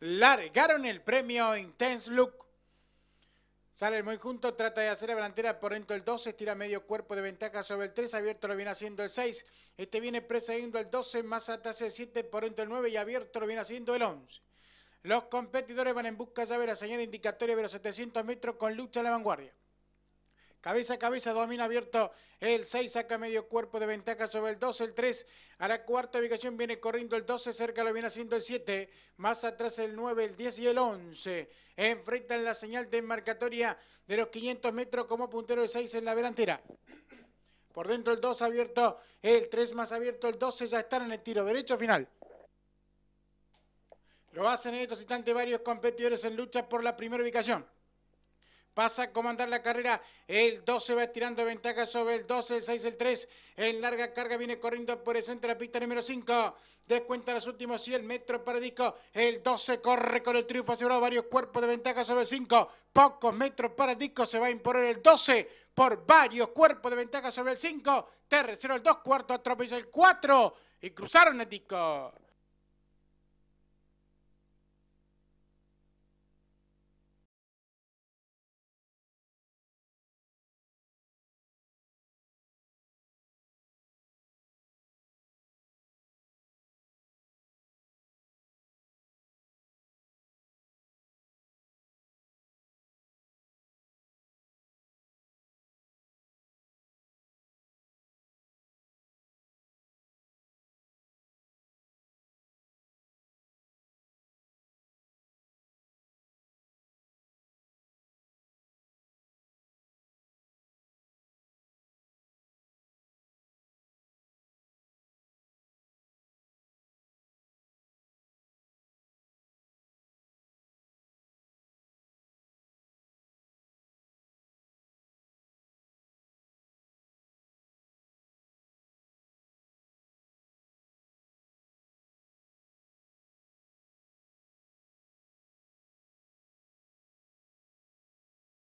largaron el premio Intense Look. Sale muy junto, trata de hacer la por dentro el 12, estira medio cuerpo de ventaja sobre el 3, abierto lo viene haciendo el 6, este viene precediendo el 12, más atrás el 7, por dentro el 9 y abierto lo viene haciendo el 11. Los competidores van en busca ya de la señal indicatoria de los 700 metros con lucha a la vanguardia. Cabeza a cabeza, domina abierto. El 6 saca medio cuerpo de ventaja sobre el 2. El 3 a la cuarta ubicación viene corriendo el 12. Cerca lo viene haciendo el 7. Más atrás el 9, el 10 y el 11. Enfrentan la señal de marcatoria de los 500 metros como puntero el 6 en la delantera. Por dentro el 2 abierto, el 3 más abierto, el 12 ya están en el tiro derecho final. Lo hacen en estos instantes varios competidores en lucha por la primera ubicación pasa a comandar la carrera. El 12 va tirando ventaja sobre el 12, el 6, el 3. En larga carga viene corriendo por el centro de la pista número 5. Descuenta los últimos 100 metros para Disco. El 12 corre con el triunfo asegurado. Varios cuerpos de ventaja sobre el 5. Pocos metros para Disco. Se va a imponer el 12 por varios cuerpos de ventaja sobre el 5. Tercero el 2, cuarto atropella el 4. Y cruzaron el Disco.